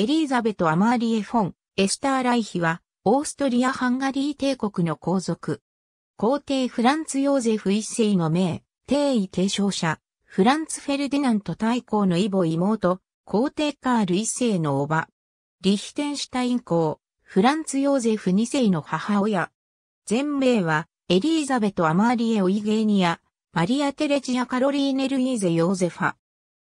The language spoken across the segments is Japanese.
エリーザベト・アマーリエ・フォン、エスター・ライヒは、オーストリア・ハンガリー帝国の皇族。皇帝フランツ・ヨーゼフ一世の名、帝位継承者、フランツ・フェルディナント大公の異母妹、皇帝カール一世の叔母。リヒテンシュタイン公、フランツ・ヨーゼフ二世の母親。全名は、エリーザベト・アマーリエ・オイゲーニア、マリア・テレジア・カロリーネ・ルイーゼ・ヨーゼファ。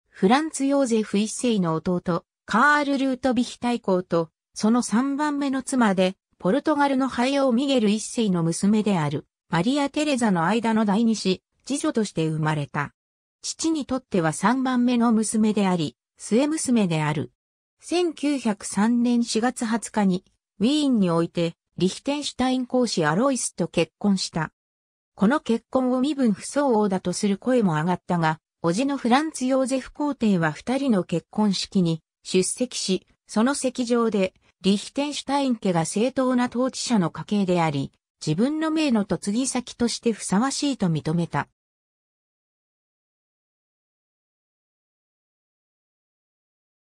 フランツ・ヨーゼフ一世の弟、カール・ルートビヒ大公と、その3番目の妻で、ポルトガルのハオー・ミゲル一世の娘である、マリア・テレザの間の第二子、次女として生まれた。父にとっては3番目の娘であり、末娘である。1903年4月20日に、ウィーンにおいて、リヒテンシュタイン公使アロイスと結婚した。この結婚を身分不相応だとする声も上がったが、叔父のフランツ・ヨーゼフ皇帝は二人の結婚式に出席し、その席上で、リヒテンシュタイン家が正当な統治者の家系であり、自分の名の嫁ぎ先としてふさわしいと認めた。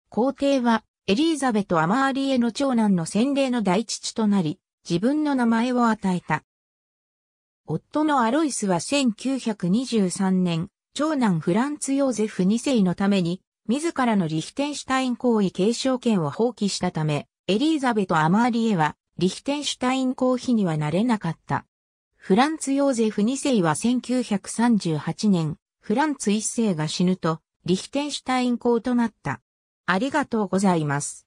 皇帝は、エリーザベとアマーリエの長男の洗礼の大父となり、自分の名前を与えた。夫のアロイスは1923年、長男フランツ・ヨーゼフ2世のために自らのリヒテンシュタイン行為継承権を放棄したため、エリーザベとアマーリエは、リヒテンシュタイン公妃にはなれなかった。フランツ・ヨーゼフ2世は1938年、フランツ1世が死ぬと、リヒテンシュタイン公となった。ありがとうございます。